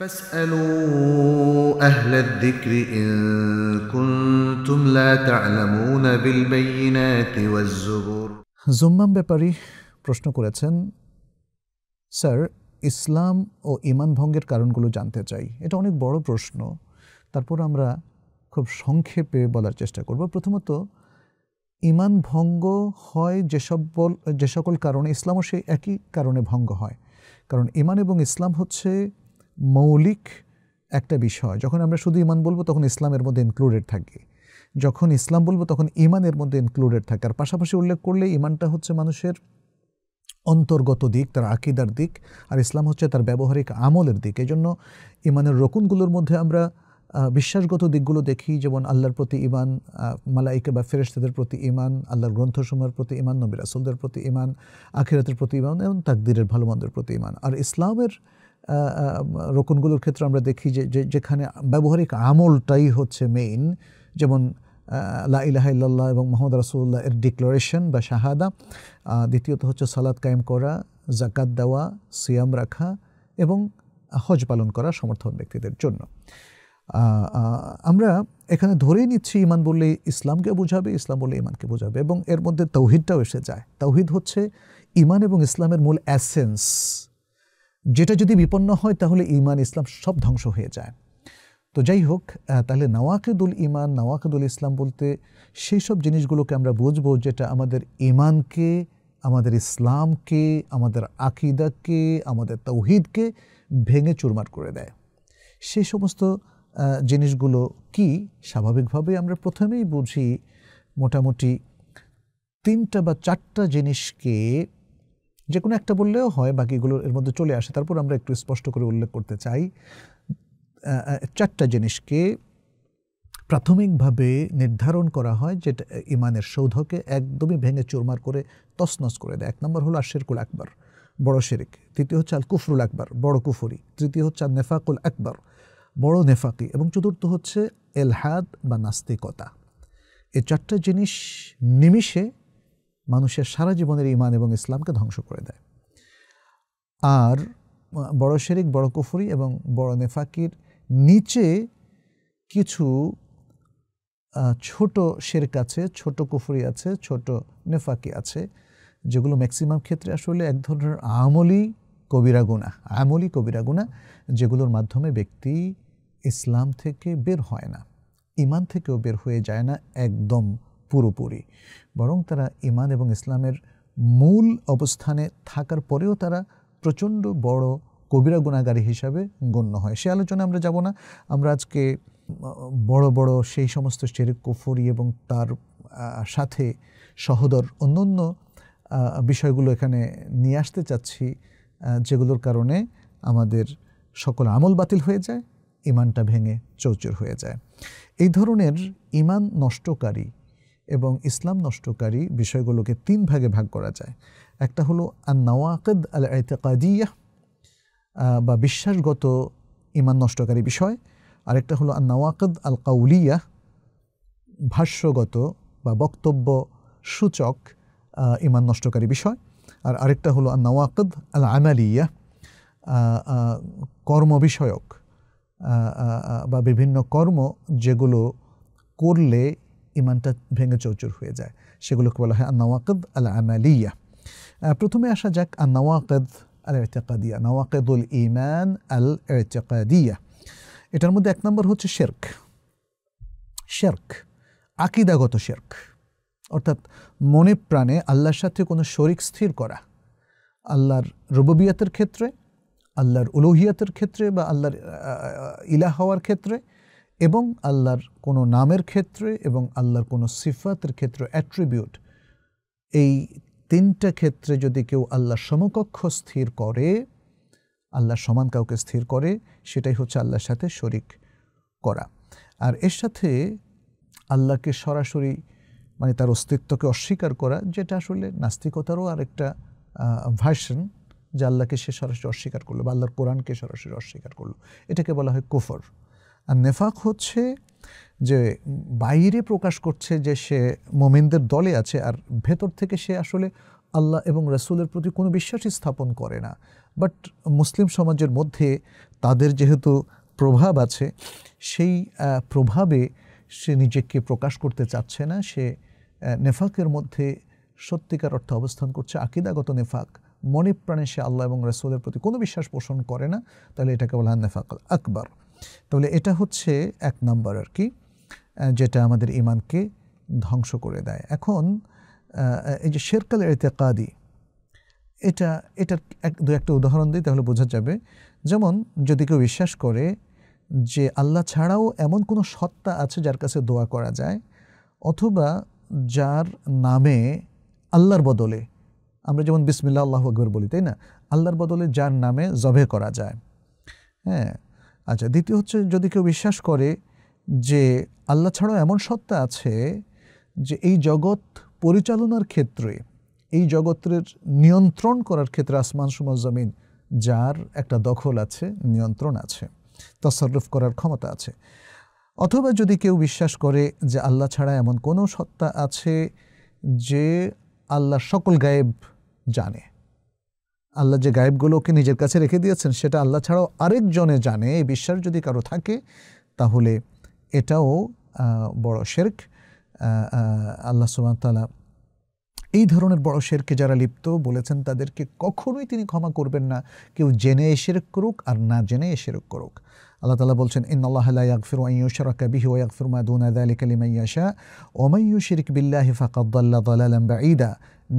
فاسألوا أهل الذكر إن كنتم لا تعلمون بالبينات والزبر জুম্মাম ব্যাপারী প্রশ্ন করেছেন স্যার ইসলাম ও ইমান ভঙ্গের কারণগুলো জানতে চাই এটা অনেক বড় প্রশ্ন তারপর আমরা খুব সংক্ষেপে বলার চেষ্টা করব প্রথমত ইমান ভঙ্গ হয় যেসব বল যে সকল কারণে ইসলামও সেই একই কারণে ভঙ্গ হয় কারণ ইমান এবং ইসলাম হচ্ছে মৌলিক একটা বিষয় যখন আমরা শুধু ইমান বলবো তখন ইসলামের মধ্যে ইনক্লুডেড থাকে যখন ইসলাম বলবো তখন ইমানের মধ্যে ইনক্লুডেড থাকে আর পাশাপাশি উল্লেখ করলে ইমানটা হচ্ছে মানুষের অন্তর্গত দিক তার আকিদার দিক আর ইসলাম হচ্ছে তার ব্যবহারিক আমলের দিক এই জন্য ইমানের রকুনগুলোর মধ্যে আমরা বিশ্বাসগত দিকগুলো দেখি যেমন আল্লাহর প্রতি ইমান মালাইকা বা ফেরেস্তাদের প্রতি ইমান আল্লাহর গ্রন্থসমূহের প্রতি ইমান নবিরাসুলদের প্রতি ইমান আখিরাতের প্রতি ইমান এবং তাকদিরের ভালো মন্দের প্রতি ইমান আর ইসলামের রোকনগুলোর ক্ষেত্রে আমরা দেখি যে যেখানে ব্যবহারিক আমলটাই হচ্ছে মেইন যেমন লা ইলাহা ইল্লাল্লাহ এবং মোহাম্মদ রাসুল্লাহ এর ডিক্লারেশন বা শাহাদা দ্বিতীয়ত হচ্ছে সালাদ কায়েম করা জাকাত দেওয়া সিয়াম রাখা এবং হজ পালন করা সমর্থন ব্যক্তিদের জন্য আমরা এখানে ধরেই নিচ্ছি ইমান বললে ইসলামকে বোঝাবে ইসলাম বললে ইমানকে বোঝাবে এবং এর মধ্যে তৌহিদটাও এসে যায় তৌহিদ হচ্ছে ইমান এবং ইসলামের মূল অ্যাসেন্স যেটা যদি বিপন্ন হয় তাহলে ইমান ইসলাম সব ধ্বংস হয়ে যায় তো যাই হোক তাহলে নওয়াকেদুল ইমান নওয়াকেদুল ইসলাম বলতে সেই সব জিনিসগুলোকে আমরা বুঝবো যেটা আমাদের ইমানকে আমাদের ইসলামকে আমাদের আকিদাকে আমাদের তৌহিদকে ভেঙে চুরমার করে দেয় সেই সমস্ত জিনিসগুলো কি স্বাভাবিকভাবে আমরা প্রথমেই বুঝি মোটামুটি তিনটা বা চারটা জিনিসকে যে কোনো একটা বললেও হয় বাকিগুলো এর মধ্যে চলে আসে তারপর আমরা একটু স্পষ্ট করে উল্লেখ করতে চাই চারটা জিনিসকে প্রাথমিকভাবে নির্ধারণ করা হয় যেটা ইমানের সৌধকে একদমই ভেঙে চুরমার করে তসনস করে দেয় এক নম্বর হলো আশেরকুল আকবর বড় শেরিক তৃতীয় হচ্ছে আল কুফরুল আকবর বড় কুফরি তৃতীয় হচ্ছে আল নেফাকুল আকবর বড় নেফাকি এবং চতুর্থ হচ্ছে এলহাদ বা নাস্তিকতা এই চারটা জিনিস নিমিশে মানুষের সারা জীবনের ইমান এবং ইসলামকে ধ্বংস করে দেয় আর বড় শেরিক বড় কুফুরি এবং বড় নেফাকির নিচে কিছু ছোট শেরক আছে ছোট কুফুরি আছে ছোট নেফাকি আছে যেগুলো ম্যাক্সিমাম ক্ষেত্রে আসলে এক ধরনের আমলি কবিরা গুণা আমলি কবিরা গুণা যেগুলোর মাধ্যমে ব্যক্তি ইসলাম থেকে বের হয় না ইমান থেকেও বের হয়ে যায় না একদম পুরোপুরি বরং তারা ইমান এবং ইসলামের মূল অবস্থানে থাকার পরেও তারা প্রচণ্ড বড় কবিরা গুণাগারী হিসাবে গণ্য হয় সে আলোচনা আমরা যাব না আমরা আজকে বড় বড় সেই সমস্ত শেরিক কুফরি এবং তার সাথে সহদর অন্যান্য বিষয়গুলো এখানে নিয়ে আসতে চাচ্ছি যেগুলোর কারণে আমাদের সকল আমল বাতিল হয়ে যায় ইমানটা ভেঙে চৌচুর হয়ে যায় এই ধরনের ইমান নষ্টকারী এবং ইসলাম নষ্টকারী বিষয়গুলোকে তিন ভাগে ভাগ করা যায় একটা হলো আর নওয়াকদ আল এতেকাদিয়া বা বিশ্বাসগত ইমান নষ্টকারী বিষয় আরেকটা হলো আর নওয়াকদ আল কাউলিয়া ভাষ্যগত বা বক্তব্য সূচক ইমান নষ্টকারী বিষয় আর আরেকটা হলো আর নওয়াকদ আল আমালিয়া কর্ম বিষয়ক বা বিভিন্ন কর্ম যেগুলো করলে ইমানটা ভেঙে চৌচুর হয়ে যায় সেগুলোকে বলা হয় আন্নাওয়াকদ আল আমালিয়া প্রথমে আসা যাক আনওয়াকদ আল এরতেকাদিয়া নওয়াকদুল ইমান আল এরতেকাদিয়া এটার মধ্যে এক নম্বর হচ্ছে শেরক শেরক আকিদাগত শেরক অর্থাৎ মনে প্রাণে আল্লাহর সাথে কোনো শরিক স্থির করা আল্লাহর রুববিয়াতের ক্ষেত্রে আল্লাহর উলোহিয়াতের ক্ষেত্রে বা আল্লাহর ইলা হওয়ার ক্ষেত্রে এবং আল্লাহর কোনো নামের ক্ষেত্রে এবং আল্লাহর কোনো সিফাতের ক্ষেত্রে অ্যাট্রিবিউট এই তিনটা ক্ষেত্রে যদি কেউ আল্লাহ সমকক্ষ স্থির করে আল্লাহ সমান কাউকে স্থির করে সেটাই হচ্ছে আল্লাহর সাথে শরিক করা আর এর সাথে আল্লাহকে সরাসরি মানে তার অস্তিত্বকে অস্বীকার করা যেটা আসলে নাস্তিকতারও আরেকটা ভার্সন যে আল্লাহকে সে সরাসরি অস্বীকার করলো বা আল্লাহর কোরআনকে সরাসরি অস্বীকার করলো এটাকে বলা হয় কুফর আর নেফাক হচ্ছে যে বাইরে প্রকাশ করছে যে সে মোমেনদের দলে আছে আর ভেতর থেকে সে আসলে আল্লাহ এবং রসুলের প্রতি কোনো বিশ্বাসই স্থাপন করে না বাট মুসলিম সমাজের মধ্যে তাদের যেহেতু প্রভাব আছে সেই প্রভাবে সে নিজেকে প্রকাশ করতে চাচ্ছে না সে নেফাকের মধ্যে সত্যিকার অর্থে অবস্থান করছে আকিদাগত নেফাক মনে প্রাণে সে আল্লাহ এবং রসুলের প্রতি কোনো বিশ্বাস পোষণ করে না তাহলে এটাকে বলা হয় নেফাক আকবর তাহলে এটা হচ্ছে এক নম্বর আর কি যেটা আমাদের ইমানকে ধ্বংস করে দেয় এখন এই যে শেরকাল এতেকাদি এটা এটার এক দু একটা উদাহরণ দিই তাহলে বোঝা যাবে যেমন যদি কেউ বিশ্বাস করে যে আল্লাহ ছাড়াও এমন কোনো সত্তা আছে যার কাছে দোয়া করা যায় অথবা যার নামে আল্লাহর বদলে আমরা যেমন বিসমিল্লা আল্লাহ আকবর বলি তাই না আল্লাহর বদলে যার নামে জবে করা যায় হ্যাঁ আচ্ছা দ্বিতীয় হচ্ছে যদি কেউ বিশ্বাস করে যে আল্লাহ ছাড়াও এমন সত্তা আছে যে এই জগৎ পরিচালনার ক্ষেত্রে এই জগতের নিয়ন্ত্রণ করার ক্ষেত্রে আসমান সুমা জমিন যার একটা দখল আছে নিয়ন্ত্রণ আছে তসরফ করার ক্ষমতা আছে অথবা যদি কেউ বিশ্বাস করে যে আল্লাহ ছাড়া এমন কোনো সত্তা আছে যে আল্লাহ সকল গায়েব জানে আল্লাহ যে গায়েবগুলোকে নিজের কাছে রেখে দিয়েছেন সেটা আল্লাহ ছাড়াও আরেকজনে জানে এই বিশ্বাস যদি কারো থাকে তাহলে এটাও বড় শেরক আল্লাহ সুবাহতালা এই ধরনের বড় শেরকে যারা লিপ্ত বলেছেন তাদেরকে কখনোই তিনি ক্ষমা করবেন না কেউ জেনে এ করুক আর না জেনে এ করুক আল্লাহ তালা বলছেন ইন আল্লাহ ইয়াকফির ইয়াশরাকা বিহি ওয়া ইয়াকফির মা ইয়াশা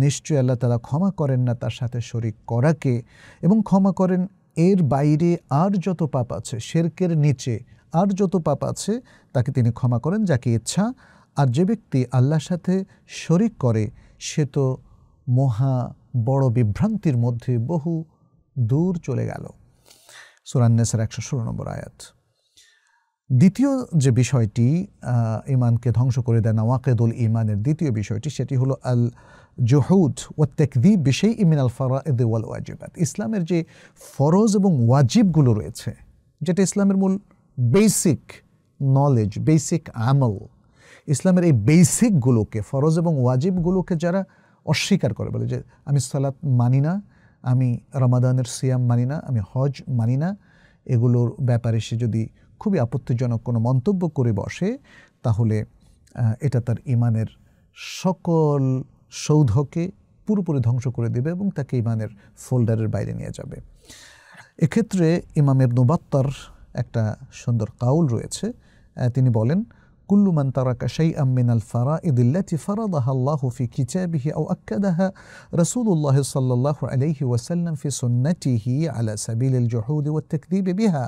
নিশ্চয়ই আল্লাহ তালা ক্ষমা করেন না তার সাথে শরিক করাকে এবং ক্ষমা করেন এর বাইরে আর যত পাপ আছে শেরকের নিচে আর যত পাপ আছে তাকে তিনি ক্ষমা করেন যাকে ইচ্ছা আর যে ব্যক্তি আল্লাহর সাথে শরিক করে সে তো মহা বড় বিভ্রান্তির মধ্যে বহু দূর চলে গেল সুরান্নেসার একশো ষোলো নম্বর আয়াত দ্বিতীয় যে বিষয়টি ইমানকে ধ্বংস করে দেয় না ওয়াকেদুল ইমানের দ্বিতীয় বিষয়টি সেটি হলো আল জহুদ ও তেকদি বিষয় ইমিনাল ফারাইদ ওয়াল ওয়াজিবাত ইসলামের যে ফরজ এবং ওয়াজিবগুলো রয়েছে যেটা ইসলামের মূল বেসিক নলেজ বেসিক আমল ইসলামের এই বেসিকগুলোকে ফরজ এবং ওয়াজিবগুলোকে যারা অস্বীকার করে বলে যে আমি সালাত মানি না আমি রমাদানের সিয়াম মানি না আমি হজ মানি না এগুলোর ব্যাপারে সে যদি খুবই আপত্তিজনক কোনো মন্তব্য করে বসে তাহলে এটা তার ইমানের সকল সৌধকে পুরোপুরি ধ্বংস করে দেবে এবং তাকে ইমানের ফোল্ডারের বাইরে নিয়ে যাবে এক্ষেত্রে ইমাম এবনুবাত্তার একটা সুন্দর কাউল রয়েছে তিনি বলেন কুল্লু মান তারাকা শাই মিন আল ফারা ইদিল্লাতি ফারাদাহা আল্লাহু ফি কিতাবিহি আও আক্কাদাহা রাসূলুল্লাহ সাল্লাল্লাহু আলাইহি ওয়াসাল্লাম ফি সুন্নতিহি আলা সাবিল আল জুহুদ ওয়াত তাকদিব বিহা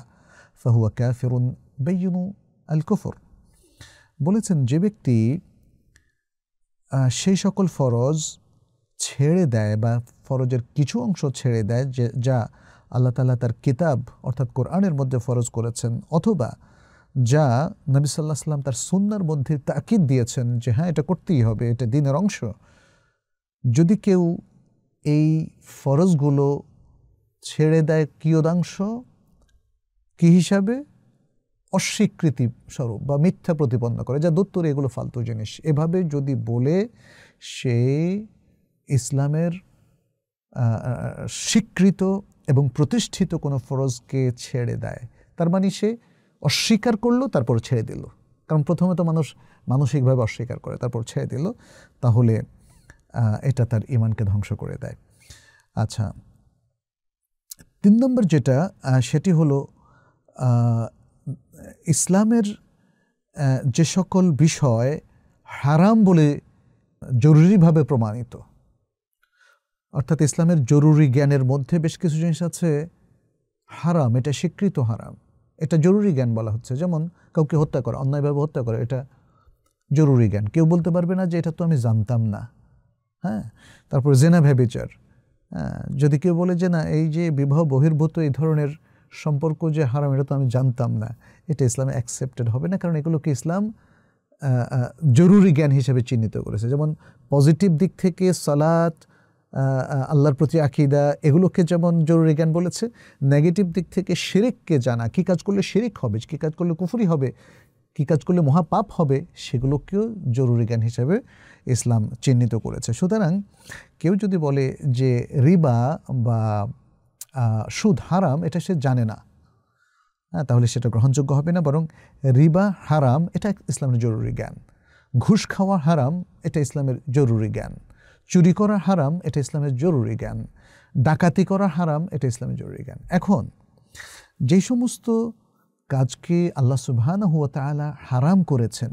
ফাহুয়া কাফিরুন বাইয়িনু আল কুফর বলেছেন যে ব্যক্তি সেই সকল ফরজ ছেড়ে দেয় বা ফরজের কিছু অংশ ছেড়ে দেয় যে যা আল্লাহ তালা তার কিতাব অর্থাৎ কোরআনের মধ্যে ফরজ করেছেন অথবা যা নবী সাল্লাহ সাল্লাম তার সুন্নার মধ্যে তাকিদ দিয়েছেন যে হ্যাঁ এটা করতেই হবে এটা দিনের অংশ যদি কেউ এই ফরজগুলো ছেড়ে দেয় কিয়দাংশ কী হিসাবে অস্বীকৃতি স্বরূপ বা মিথ্যা প্রতিপন্ন করে যা দত্তর এগুলো ফালতু জিনিস এভাবে যদি বলে সে ইসলামের স্বীকৃত এবং প্রতিষ্ঠিত কোনো ফরজকে ছেড়ে দেয় তার মানে সে অস্বীকার করলো তারপর ছেড়ে দিল কারণ প্রথমে তো মানুষ মানসিকভাবে অস্বীকার করে তারপর ছেড়ে দিল তাহলে এটা তার ইমানকে ধ্বংস করে দেয় আচ্ছা তিন নম্বর যেটা সেটি হলো ইসলামের যে সকল বিষয় হারাম বলে জরুরিভাবে প্রমাণিত অর্থাৎ ইসলামের জরুরি জ্ঞানের মধ্যে বেশ কিছু জিনিস আছে হারাম এটা স্বীকৃত হারাম এটা জরুরি জ্ঞান বলা হচ্ছে যেমন কাউকে হত্যা করা অন্যায়ভাবে হত্যা করা এটা জরুরি জ্ঞান কেউ বলতে পারবে না যে এটা তো আমি জানতাম না হ্যাঁ তারপরে জেনা ভ্যাবিচার হ্যাঁ যদি কেউ বলে যে না এই যে বিবাহ বহির্ভূত এই ধরনের সম্পর্ক যে হারাম এটা তো আমি জানতাম না এটা ইসলামে অ্যাকসেপ্টেড হবে না কারণ এগুলোকে ইসলাম জরুরি জ্ঞান হিসেবে চিহ্নিত করেছে যেমন পজিটিভ দিক থেকে সালাত আল্লাহর প্রতি আকিদা এগুলোকে যেমন জরুরি জ্ঞান বলেছে নেগেটিভ দিক থেকে শিরিককে জানা কী কাজ করলে শিরিক হবে কী কাজ করলে কুফুরি হবে কী কাজ করলে মহাপাপ হবে সেগুলোকেও জরুরি জ্ঞান হিসাবে ইসলাম চিহ্নিত করেছে সুতরাং কেউ যদি বলে যে রিবা বা সুদ হারাম এটা সে জানে না হ্যাঁ তাহলে সেটা গ্রহণযোগ্য হবে না বরং রিবা হারাম এটা ইসলামের জরুরি জ্ঞান ঘুষ খাওয়া হারাম এটা ইসলামের জরুরি জ্ঞান চুরি করা হারাম এটা ইসলামের জরুরি জ্ঞান ডাকাতি করা হারাম এটা ইসলামের জরুরি জ্ঞান এখন যে সমস্ত কাজকে আল্লাহ সুবহান হুয়া তালা হারাম করেছেন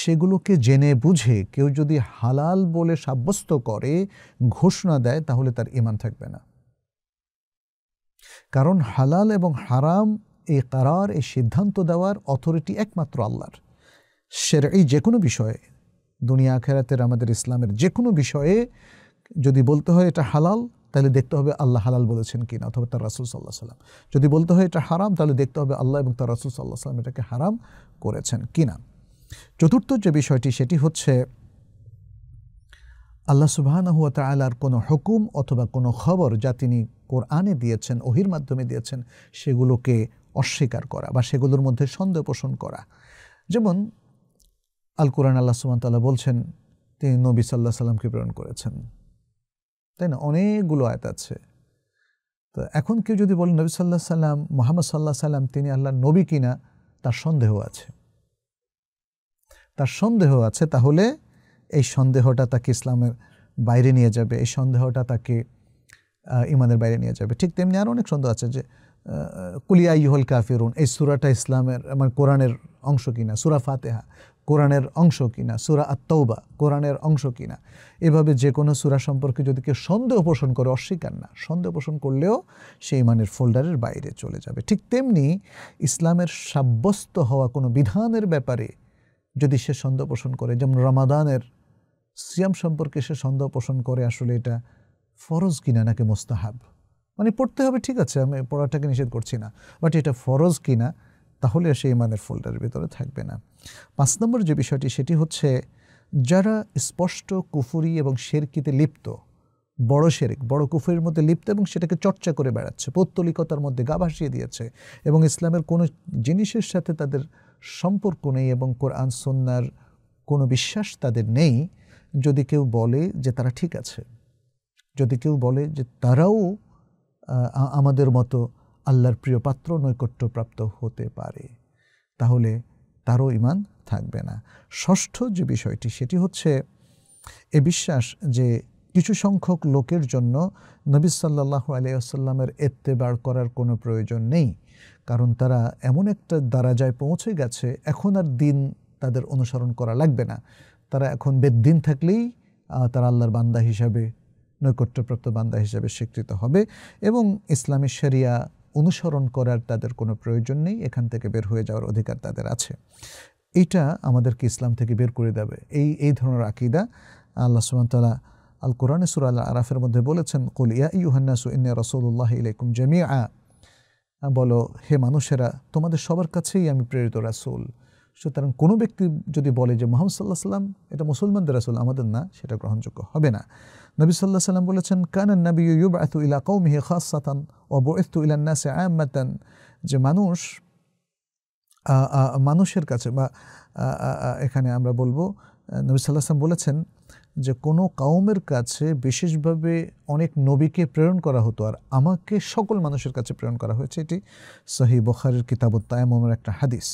সেগুলোকে জেনে বুঝে কেউ যদি হালাল বলে সাব্যস্ত করে ঘোষণা দেয় তাহলে তার ইমান থাকবে না কারণ হালাল এবং হারাম এই কারার এই সিদ্ধান্ত দেওয়ার অথরিটি একমাত্র আল্লাহর সের এই যে কোনো বিষয়ে দুনিয়া খেরাতের আমাদের ইসলামের যে কোনো বিষয়ে যদি বলতে হয় এটা হালাল তাহলে দেখতে হবে আল্লাহ হালাল বলেছেন কিনা অথবা তার রাসুল সাল্লাহ সাল্লাম যদি বলতে হয় এটা হারাম তাহলে দেখতে হবে আল্লাহ এবং তার রাসুল সাল্লাহ সাল্লাম এটাকে হারাম করেছেন কিনা চতুর্থ যে বিষয়টি সেটি হচ্ছে আল্লাহ সুবাহানহুয়া তালার কোনো হুকুম অথবা কোনো খবর যা তিনি কোরআনে দিয়েছেন ওহির মাধ্যমে দিয়েছেন সেগুলোকে অস্বীকার করা বা সেগুলোর মধ্যে সন্দেহ পোষণ করা যেমন আল কোরআন আল্লাহ সুবান তাল্লাহ বলছেন তিনি নবী সাল্লাহ সাল্লামকে প্রেরণ করেছেন তাই না অনেকগুলো আয়াত আছে তো এখন কেউ যদি বলেন নবী সাল্লাহ সাল্লাম মোহাম্মদ সাল্লাহ সাল্লাম তিনি আল্লাহ নবী কিনা তার সন্দেহ আছে তার সন্দেহ আছে তাহলে এই সন্দেহটা তাকে ইসলামের বাইরে নিয়ে যাবে এই সন্দেহটা তাকে ইমানের বাইরে নিয়ে যাবে ঠিক তেমনি আরও অনেক সন্দেহ আছে যে কুলিয়া ইহল কাফিরুন এই সুরাটা ইসলামের মানে কোরআনের অংশ কিনা সুরা ফাতেহা কোরআনের অংশ কিনা সুরা আত্মৌবা কোরআনের অংশ কিনা এভাবে যে কোনো সুরা সম্পর্কে যদি কেউ সন্দেহ পোষণ করে অস্বীকার না সন্দেহ পোষণ করলেও সেই মানের ফোল্ডারের বাইরে চলে যাবে ঠিক তেমনি ইসলামের সাব্যস্ত হওয়া কোনো বিধানের ব্যাপারে যদি সে সন্দেহ পোষণ করে যেমন রমাদানের সিয়াম সম্পর্কে সে সন্দেহ পোষণ করে আসলে এটা ফরজ কিনা নাকি মোস্তাহাব মানে পড়তে হবে ঠিক আছে আমি পড়াটাকে নিষেধ করছি না বাট এটা ফরজ কিনা তাহলে সে ইমানের ফোল্ডারের ভিতরে থাকবে না পাঁচ নম্বর যে বিষয়টি সেটি হচ্ছে যারা স্পষ্ট কুফুরি এবং শেরকিতে লিপ্ত বড় শেরেক বড় কুফুরির মধ্যে লিপ্ত এবং সেটাকে চর্চা করে বেড়াচ্ছে পৌত্তলিকতার মধ্যে গা ভাসিয়ে দিয়েছে এবং ইসলামের কোনো জিনিসের সাথে তাদের সম্পর্ক নেই এবং কোরআন সন্ন্যার কোনো বিশ্বাস তাদের নেই যদি কেউ বলে যে তারা ঠিক আছে যদি কেউ বলে যে তারাও আমাদের মতো আল্লাহর প্রিয় পাত্র নৈকট্যপ্রাপ্ত হতে পারে তাহলে তারও ইমান থাকবে না ষষ্ঠ যে বিষয়টি সেটি হচ্ছে এ বিশ্বাস যে কিছু সংখ্যক লোকের জন্য নবী সাল্লাহ আলিয়াসাল্লামের এত্তেবার করার কোনো প্রয়োজন নেই কারণ তারা এমন একটা যায় পৌঁছে গেছে এখন আর দিন তাদের অনুসরণ করা লাগবে না তারা এখন বেদ্দিন থাকলেই তারা আল্লাহর বান্দা হিসাবে নৈকট্যপ্রাপ্ত বান্দা হিসাবে স্বীকৃত হবে এবং ইসলামী শরিয়া অনুসরণ করার তাদের কোনো প্রয়োজন নেই এখান থেকে বের হয়ে যাওয়ার অধিকার তাদের আছে এটা আমাদেরকে ইসলাম থেকে বের করে দেবে এই এই ধরনের আকিদা আল্লাহ সুমতলা আল কোরআনে সুর আল্লাহ আরাফের মধ্যে বলেছেন কুল ইয়া ইউহান্নাসু ইন্না রসুল্লাহ ইলাইকুম জামিয়া বলো হে মানুষেরা তোমাদের সবার কাছেই আমি প্রেরিত রাসুল সুতরাং কোনো ব্যক্তি যদি বলে যে মোহাম্মদ সাল্লাহ সাল্লাম এটা মুসলমানদের আসল আমাদের না সেটা গ্রহণযোগ্য হবে না নবী সাল্লাহ সাল্লাম বলেছেন কানান নবী ইউব আতু ইলা কৌমিহে খাস সাতান ইলা বস্তু সে আয়াম্মাতান যে মানুষ মানুষের কাছে বা এখানে আমরা বলবো নবী সাল্লাহ সাল্লাম বলেছেন যে কোনো কাউমের কাছে বিশেষভাবে অনেক নবীকে প্রেরণ করা হতো আর আমাকে সকল মানুষের কাছে প্রেরণ করা হয়েছে এটি সহি বখারের কিতাবত্তায়ামের একটা হাদিস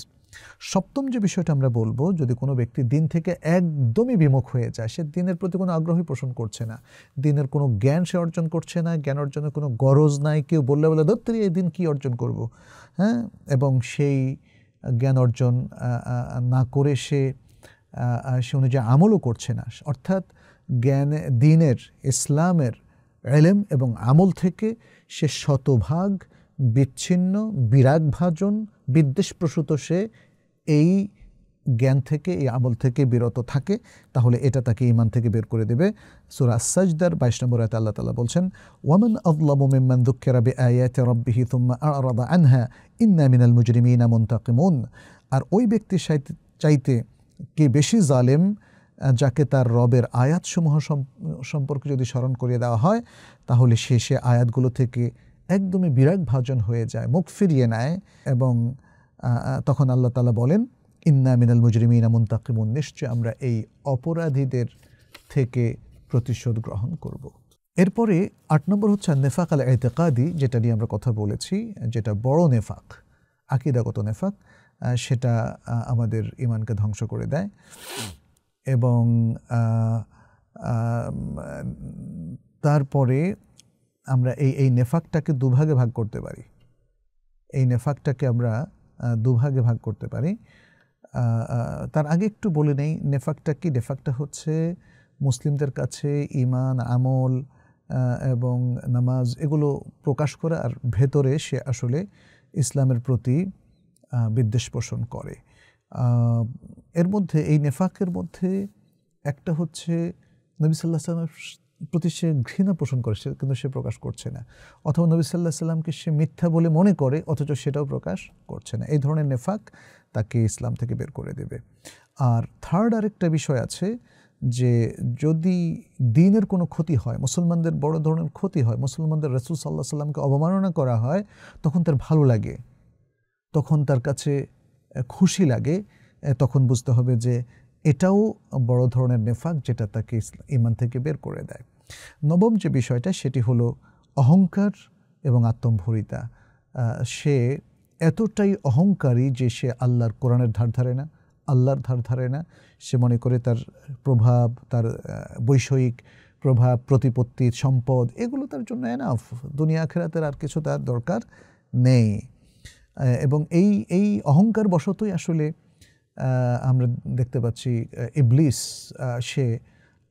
সপ্তম যে বিষয়টা আমরা বলবো যদি কোনো ব্যক্তি দিন থেকে একদমই বিমুখ হয়ে যায় সে দিনের প্রতি কোনো আগ্রহী পোষণ করছে না দিনের কোনো জ্ঞান সে অর্জন করছে না জ্ঞান অর্জনের কোনো গরজ নাই কেউ বললে বলে ধরতে এই দিন কী অর্জন করব হ্যাঁ এবং সেই জ্ঞান অর্জন না করে সে সে অনুযায়ী আমলও করছে না অর্থাৎ জ্ঞান দিনের ইসলামের এলেম এবং আমল থেকে সে শতভাগ বিচ্ছিন্ন বিরাগভাজন বিদ্বেষপ্রসূত সে এই জ্ঞান থেকে এই আমল থেকে বিরত থাকে তাহলে এটা তাকে ইমান থেকে বের করে দেবে সুরা সাজদার বাইশ নম্বর আয়তে আল্লাহ তালা বলছেন ওয়ামান আদলামু মিম্মান দুঃখের আবে আয়াতে রব্বিহি তুম্মা আরাদা আনহা ইন্না মিনাল তাকে মন আর ওই ব্যক্তির চাইতে কে বেশি জালেম যাকে তার রবের আয়াতসমূহ সম্পর্কে যদি স্মরণ করিয়ে দেওয়া হয় তাহলে সে সে আয়াতগুলো থেকে একদমই বিরাগ ভাজন হয়ে যায় মুখ ফিরিয়ে নেয় এবং তখন আল্লাহ তালা বলেন ইন্না মিনাল মুজরিমিনা মুন্তাকিমুন নিশ্চয় আমরা এই অপরাধীদের থেকে প্রতিশোধ গ্রহণ করব। এরপরে আট নম্বর হচ্ছে নেফাক আল এতেকাদি যেটা নিয়ে আমরা কথা বলেছি যেটা বড় নেফাক আকিদাগত নেফাক সেটা আমাদের ইমানকে ধ্বংস করে দেয় এবং তারপরে আমরা এই এই নেফাকটাকে দুভাগে ভাগ করতে পারি এই নেফাকটাকে আমরা দুভাগে ভাগ করতে পারি তার আগে একটু বলে নেই নেফাকটা কি নেফাকটা হচ্ছে মুসলিমদের কাছে ইমান আমল এবং নামাজ এগুলো প্রকাশ করে আর ভেতরে সে আসলে ইসলামের প্রতি বিদ্বেষ পোষণ করে এর মধ্যে এই নেফাকের মধ্যে একটা হচ্ছে নবী সাল্লাহ সাল্লামের প্রতি সে ঘৃণা পোষণ করে সে কিন্তু সে প্রকাশ করছে না অথবা নবী সাল্লাহ সাল্লামকে সে মিথ্যা বলে মনে করে অথচ সেটাও প্রকাশ করছে না এই ধরনের নেফাক তাকে ইসলাম থেকে বের করে দেবে আর থার্ড আরেকটা বিষয় আছে যে যদি দিনের কোনো ক্ষতি হয় মুসলমানদের বড় ধরনের ক্ষতি হয় মুসলমানদের রসুল সাল্লাহ সাল্লামকে অবমাননা করা হয় তখন তার ভালো লাগে তখন তার কাছে খুশি লাগে তখন বুঝতে হবে যে এটাও বড় ধরনের নেফাক যেটা তাকে ইমান থেকে বের করে দেয় নবম যে বিষয়টা সেটি হলো অহংকার এবং আত্মম্ভরিতা সে এতটাই অহংকারী যে সে আল্লাহর কোরআনের ধার ধারে না আল্লাহর ধার ধারে না সে মনে করে তার প্রভাব তার বৈষয়িক প্রভাব প্রতিপত্তি সম্পদ এগুলো তার জন্য এনাফ দুনিয়া খেরাতের আর কিছু তার দরকার নেই এবং এই এই অহংকার বশতই আসলে আমরা দেখতে পাচ্ছি ইবলিস সে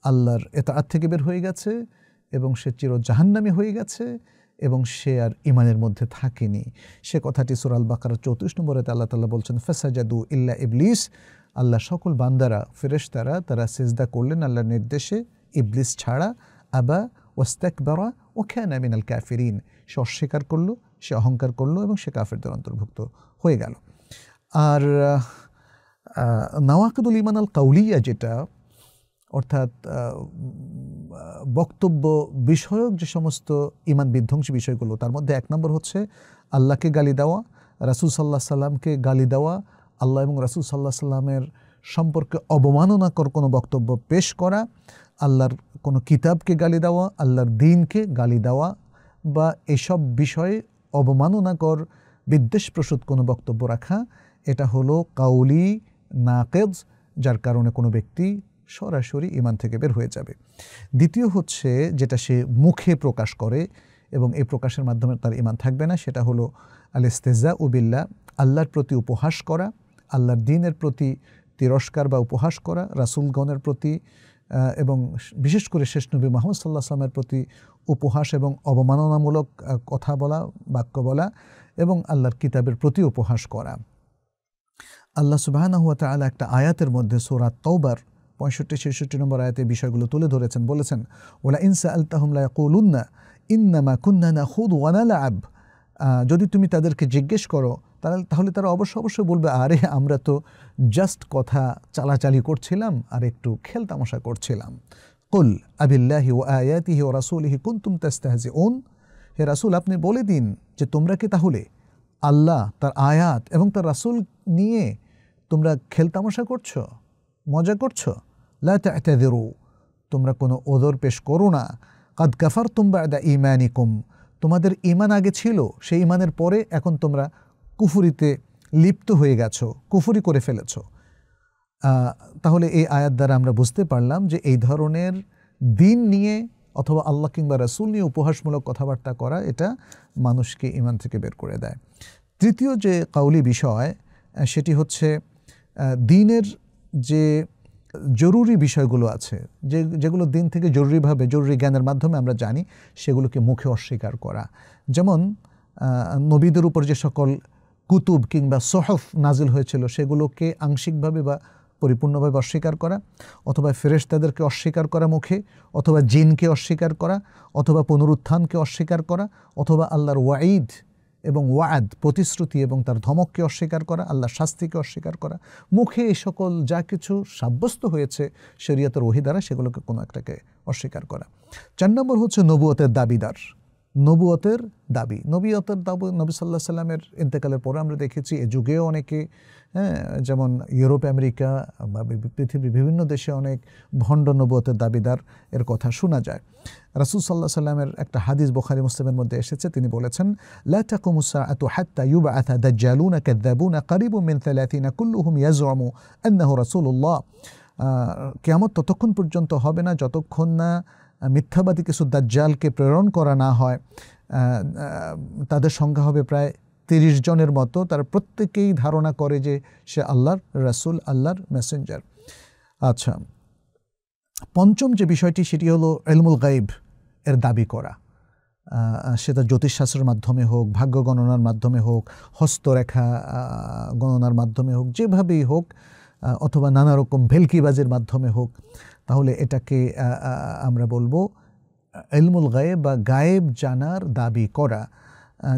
আল্লাহর এতাআত থেকে বের হয়ে গেছে এবং সে চির জাহান্নামী হয়ে গেছে এবং সে আর ইমানের মধ্যে থাকেনি সে কথাটি সুরাল বাকার চৌত্রিশ নম্বরেতে আল্লাহ তাল্লাহ বলছেন ফেসাজাদু ইল্লা ইবলিস আল্লাহ সকল বান্দারা ফেরেশতারা তারা সেজদা করলেন আল্লাহর নির্দেশে ইবলিস ছাড়া আবা ওস্তেক বারা ও খ্যান আল ক্যাফিরিন সে অস্বীকার করলো সে অহংকার করলো এবং সে কাফেরদের অন্তর্ভুক্ত হয়ে গেল আর নওয়াকদুল ইমান আল কাউলিয়া যেটা অর্থাৎ বক্তব্য বিষয়ক যে সমস্ত ইমান বিধ্বংসী বিষয়গুলো তার মধ্যে এক নম্বর হচ্ছে আল্লাহকে গালি দেওয়া রাসুল সাল্লাহ সাল্লামকে গালি দেওয়া আল্লাহ এবং রাসুল সাল্লাহ সাল্লামের সম্পর্কে অবমাননাকর কোনো বক্তব্য পেশ করা আল্লাহর কোনো কিতাবকে গালি দেওয়া আল্লাহর দিনকে গালি দেওয়া বা এসব বিষয়ে অবমাননাকর বিদ্বেষপ্রসূত কোনো বক্তব্য রাখা এটা হলো কাউলি নাকেজ যার কারণে কোনো ব্যক্তি সরাসরি ইমান থেকে বের হয়ে যাবে দ্বিতীয় হচ্ছে যেটা সে মুখে প্রকাশ করে এবং এই প্রকাশের মাধ্যমে তার ইমান থাকবে না সেটা হলো আল ইস্তেজা উবিল্লা আল্লাহর প্রতি উপহাস করা আল্লাহর দিনের প্রতি তিরস্কার বা উপহাস করা রাসুলগণের প্রতি এবং বিশেষ করে শেষ নবী মোহাম্মদ সাল্লাহ সাল্লামের প্রতি উপহাস এবং অবমাননামূলক কথা বলা বাক্য বলা এবং আল্লাহর কিতাবের প্রতি উপহাস করা আল্লাহ সুবাহানা হুয়া তালা একটা আয়াতের মধ্যে সোরা তৌবার পঁয়ষট্টি ছেষট্টি নম্বর আয়াতে বিষয়গুলো তুলে ধরেছেন বলেছেন ওলা ইনসা আলতাহমলা কৌলুন্না ইন্নামা কুন্নানা হুদ ওয়ানালা আব যদি তুমি তাদেরকে জিজ্ঞেস করো তাহলে তাহলে তারা অবশ্য অবশ্যই বলবে আরে আমরা তো জাস্ট কথা চালাচালি করছিলাম আর একটু খেল তামাশা করছিলাম কুল আবিল্লাহি ও হি ও রাসুলিহি কুন্তুম তেস্তাহাজি ওন হে রাসুল আপনি বলে দিন যে তোমরা কি তাহলে আল্লাহ তার আয়াত এবং তার রাসুল নিয়ে তোমরা খেল তামাশা করছো মজা করছো লা তোমরা কোনো ওদর পেশ করো না কাদ কাফার তুমবা দা ইমানিকুম তোমাদের ইমান আগে ছিল সেই ইমানের পরে এখন তোমরা কুফুরিতে লিপ্ত হয়ে গেছো কুফুরি করে ফেলেছ তাহলে এই আয়াত দ্বারা আমরা বুঝতে পারলাম যে এই ধরনের দিন নিয়ে অথবা আল্লাহ কিংবা রাসুল নিয়ে উপহাসমূলক কথাবার্তা করা এটা মানুষকে ইমান থেকে বের করে দেয় তৃতীয় যে কাউলি বিষয় সেটি হচ্ছে দিনের যে জরুরি বিষয়গুলো আছে যে যেগুলো দিন থেকে জরুরিভাবে জরুরি জ্ঞানের মাধ্যমে আমরা জানি সেগুলোকে মুখে অস্বীকার করা যেমন নবীদের উপর যে সকল কুতুব কিংবা সহফ নাজিল হয়েছিল সেগুলোকে আংশিকভাবে বা পরিপূর্ণভাবে অস্বীকার করা অথবা তাদেরকে অস্বীকার করা মুখে অথবা জিনকে অস্বীকার করা অথবা পুনরুত্থানকে অস্বীকার করা অথবা আল্লাহর ওয়াঈদ এবং ওয়াদ প্রতিশ্রুতি এবং তার ধমককে অস্বীকার করা আল্লাহ শাস্তিকে অস্বীকার করা মুখে এই সকল যা কিছু সাব্যস্ত হয়েছে শরীয়তের ওহি দ্বারা সেগুলোকে কোনো একটাকে অস্বীকার করা চার নম্বর হচ্ছে নবুয়তের দাবিদার নবুয়তের দাবি নবীয়তের দাবি নবী সাল্লাহ সাল্লামের ইন্তেকালের পরে আমরা দেখেছি এ যুগেও অনেকে হ্যাঁ যেমন ইউরোপ আমেরিকা বা পৃথিবীর বিভিন্ন দেশে অনেক ভণ্ড নবুয়তের দাবিদার এর কথা শোনা যায় রাসুল সাল্লাহ সাল্লামের একটা হাদিস বোখারি মুসলিমের মধ্যে এসেছে তিনি বলেছেন লাকুমুসা ততক্ষণ পর্যন্ত হবে না যতক্ষণ না মিথ্যাবাদী কিছু দাজ্জালকে প্রেরণ করা না হয় তাদের সংখ্যা হবে প্রায় তিরিশ জনের মতো তার প্রত্যেকেই ধারণা করে যে সে আল্লাহর রাসুল আল্লাহর মেসেঞ্জার আচ্ছা পঞ্চম যে বিষয়টি সেটি হলো এলমুল গাইব এর দাবি করা সেটা জ্যোতিষশাস্ত্রের মাধ্যমে হোক ভাগ্য গণনার মাধ্যমে হোক হস্তরেখা গণনার মাধ্যমে হোক যেভাবেই হোক অথবা নানা রকম ভেলকিবাজের মাধ্যমে হোক তাহলে এটাকে আমরা বলবো এলমুল গায়েব বা গায়েব জানার দাবি করা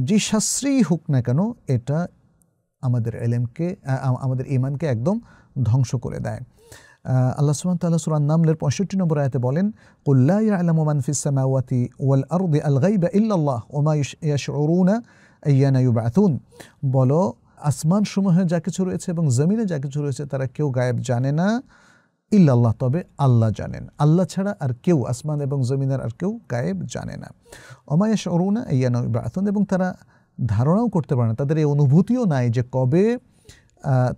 যে শাস্ত্রেই হোক না কেন এটা আমাদের এলেমকে আমাদের ইমানকে একদম ধ্বংস করে দেয় আল্লাহ সুমান তাল্লাহ সুরান নামলের পঁয়ষট্টি নম্বর আয়তে বলেন কুল্লাই ওয়াল আরদি আল গাইবা ইল্লাল্লাহ ওমা ইয়াশউরুনা বলো আসমান সমূহে যা কিছু রয়েছে এবং জমিনে যা কিছু রয়েছে তারা কেউ গায়েব জানে না ইল্লাল্লাহ তবে আল্লাহ জানেন আল্লাহ ছাড়া আর কেউ আসমান এবং জমিনের আর কেউ গায়েব জানে না অমায়াস অরুণা ইয়ান ইব্রাহন এবং তারা ধারণাও করতে পারে না তাদের এই অনুভূতিও নাই যে কবে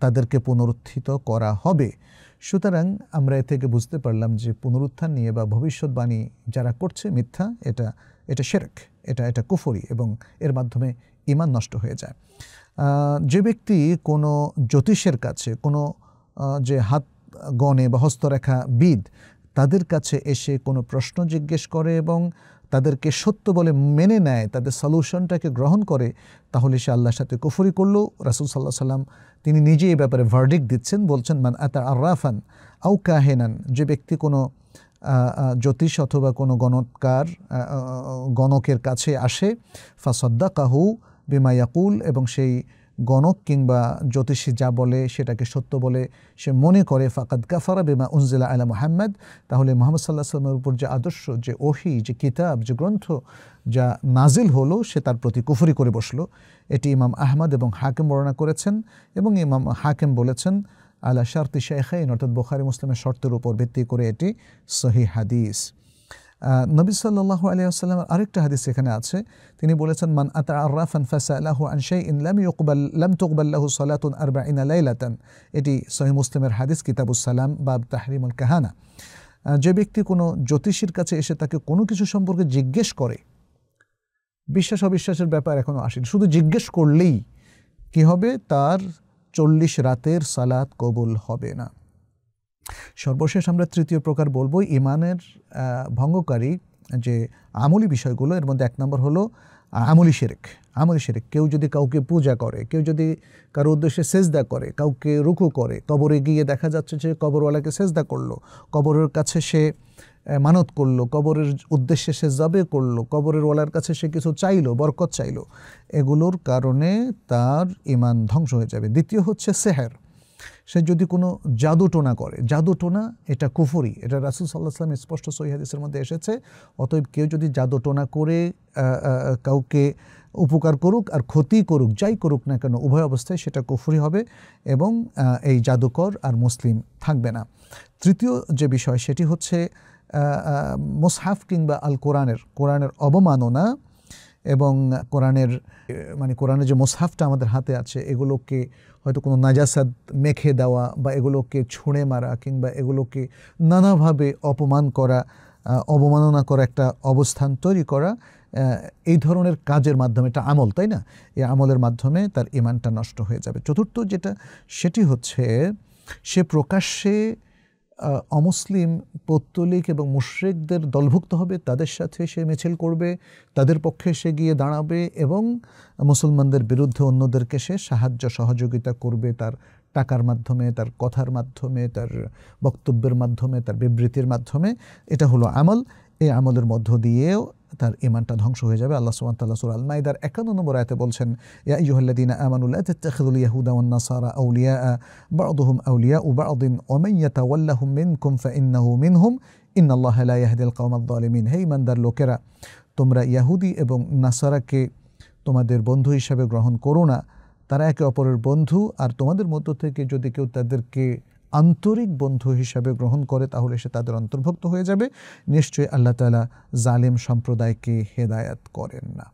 তাদেরকে পুনরুত্থিত করা হবে সুতরাং আমরা এ থেকে বুঝতে পারলাম যে পুনরুত্থান নিয়ে বা ভবিষ্যৎবাণী যারা করছে মিথ্যা এটা এটা শেরেক এটা এটা কুফরি এবং এর মাধ্যমে ইমান নষ্ট হয়ে যায় যে ব্যক্তি কোনো জ্যোতিষের কাছে কোনো যে হাত গণে বা হস্তরেখা বিদ তাদের কাছে এসে কোনো প্রশ্ন জিজ্ঞেস করে এবং তাদেরকে সত্য বলে মেনে নেয় তাদের সলিউশনটাকে গ্রহণ করে তাহলে সে আল্লাহর সাথে কুফরি করলো রাসুল সাল্লাহ সাল্লাম তিনি নিজে এই ব্যাপারে ভার্ডিক দিচ্ছেন বলছেন মান আতা আর্রাফান আউ কাহেনান যে ব্যক্তি কোনো জ্যোতিষ অথবা কোনো গণৎকার গণকের কাছে আসে ফাসদ্দা কাহু বিমা ইয়াকুল এবং সেই গণক কিংবা জ্যোতিষী যা বলে সেটাকে সত্য বলে সে মনে করে ফাকাদ কাফারা বেমা উনজিলা আলা মোহাম্মদ তাহলে মোহাম্মদ সাল্লাহ সাল্লামের উপর যে আদর্শ যে ওহি যে কিতাব যে গ্রন্থ যা নাজিল হলো সে তার প্রতি কুফরি করে বসলো এটি ইমাম আহমদ এবং হাকিম বর্ণনা করেছেন এবং ইমাম হাকিম বলেছেন আলা শার্তি শেখাইন অর্থাৎ বোখারি মুসলামের শর্তের উপর ভিত্তি করে এটি সহি হাদিস নবী সাল্লাহু আলি আসসালামের আরেকটা হাদিস এখানে আছে তিনি বলেছেন মান আতা আর্রাফান ফাসা আল্লাহ আনশাই ইন লাম ইকবাল লাম তুকবাল্লাহু সালাতুন আরবা ইনা লাইলাতান এটি সহি মুসলিমের হাদিস কিতাবুসালাম বাব তাহরিমুল কাহানা যে ব্যক্তি কোনো জ্যোতিষীর কাছে এসে তাকে কোনো কিছু সম্পর্কে জিজ্ঞেস করে বিশ্বাস অবিশ্বাসের ব্যাপার এখনও আসেনি শুধু জিজ্ঞেস করলেই কি হবে তার চল্লিশ রাতের সালাত কবুল হবে না সর্বশেষ আমরা তৃতীয় প্রকার বলবো ইমানের ভঙ্গকারী যে আমলি বিষয়গুলো এর মধ্যে এক নম্বর হলো আমলি শেরেক আমলি শেরেক কেউ যদি কাউকে পূজা করে কেউ যদি কারো উদ্দেশ্যে সেজদা করে কাউকে রুকু করে কবরে গিয়ে দেখা যাচ্ছে যে কবরওয়ালাকে সেজদা করলো কবরের কাছে সে মানত করলো কবরের উদ্দেশ্যে সে যাবে করলো কবরের ওয়ালার কাছে সে কিছু চাইলো বরকত চাইলো এগুলোর কারণে তার ইমান ধ্বংস হয়ে যাবে দ্বিতীয় হচ্ছে সেহের সে যদি কোনো জাদু টোনা করে জাদু টোনা এটা কুফরি এটা রাসুল সাল্লাহ সাল্লাম স্পষ্ট সহিহাদিসের মধ্যে এসেছে অতএব কেউ যদি জাদু টোনা করে কাউকে উপকার করুক আর ক্ষতি করুক যাই করুক না কেন উভয় অবস্থায় সেটা কুফরি হবে এবং এই জাদুকর আর মুসলিম থাকবে না তৃতীয় যে বিষয় সেটি হচ্ছে মোসহাফ কিংবা আল কোরআনের কোরআনের অবমাননা এবং কোরআনের মানে কোরআনের যে মোসাফটা আমাদের হাতে আছে এগুলোকে হয়তো কোনো নাজাসাদ মেখে দেওয়া বা এগুলোকে ছুঁড়ে মারা কিংবা এগুলোকে নানাভাবে অপমান করা অবমাননা করা একটা অবস্থান তৈরি করা এই ধরনের কাজের মাধ্যমে এটা আমল তাই না এই আমলের মাধ্যমে তার ইমানটা নষ্ট হয়ে যাবে চতুর্থ যেটা সেটি হচ্ছে সে প্রকাশ্যে অমুসলিম পৌত্তলিক এবং মুশ্রিকদের দলভুক্ত হবে তাদের সাথে সে মিছিল করবে তাদের পক্ষে সে গিয়ে দাঁড়াবে এবং মুসলমানদের বিরুদ্ধে অন্যদেরকে সে সাহায্য সহযোগিতা করবে তার টাকার মাধ্যমে তার কথার মাধ্যমে তার বক্তব্যের মাধ্যমে তার বিবৃতির মাধ্যমে এটা হলো আমল এই আমলের মধ্য দিয়েও তার ইমানটা ধ্বংস হয়ে যাবে আল্লাহ সুবান তাল্লাহ সুর আল মাইদার একান্ন নম্বর আয়তে বলছেন ইয়া ইহল্লাদিনা আমানুল্লাহ তেখদুল ইয়াহুদা ওয়ান্না নাসারা আউলিয়া বাউদুহুম আউলিয়া উবা উদ্দিন ওমাইয়া তাওয়াল্লাহুম মিন কুমফা ইন্নাহু মিনহুম ইন্নাল্লাহ লা ইয়াহদিল কাউমাদ দালিমিন হে ইমানদার লোকেরা তোমরা ইয়াহুদি এবং নাসারাকে তোমাদের বন্ধু হিসাবে গ্রহণ করো না তারা একে অপরের বন্ধু আর তোমাদের মধ্য থেকে যদি কেউ তাদেরকে আন্তরিক বন্ধু হিসাবে গ্রহণ করে তাহলে সে তাদের অন্তর্ভুক্ত হয়ে যাবে নিশ্চয়ই আল্লাহ তালা জালেম সম্প্রদায়কে হেদায়াত করেন না